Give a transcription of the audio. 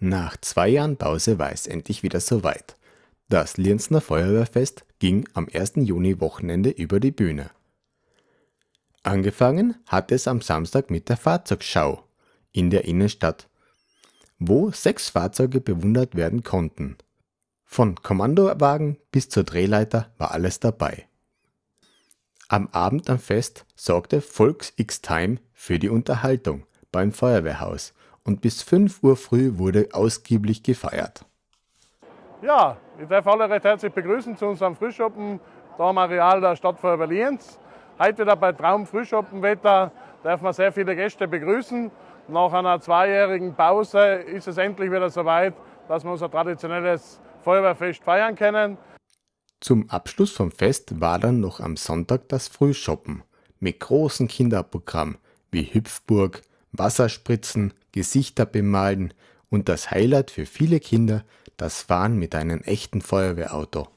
Nach zwei Jahren Pause war es endlich wieder soweit. Das Lienzner Feuerwehrfest ging am 1. Juni-Wochenende über die Bühne. Angefangen hat es am Samstag mit der Fahrzeugschau in der Innenstadt, wo sechs Fahrzeuge bewundert werden konnten. Von Kommandowagen bis zur Drehleiter war alles dabei. Am Abend am Fest sorgte Volks X Time für die Unterhaltung beim Feuerwehrhaus und bis 5 Uhr früh wurde ausgiebig gefeiert. Ja, ich darf alle recht herzlich begrüßen zu unserem Frühschoppen da am Areal der Stadtfeuerwehr Lienz. Heute wieder bei Traum-Frühschoppenwetter darf man sehr viele Gäste begrüßen. Nach einer zweijährigen Pause ist es endlich wieder soweit, dass wir unser traditionelles Feuerwehrfest feiern können. Zum Abschluss vom Fest war dann noch am Sonntag das Frühschoppen mit großen Kinderprogramm wie Hüpfburg, Wasserspritzen, Gesichter bemalen und das Highlight für viele Kinder das Fahren mit einem echten Feuerwehrauto.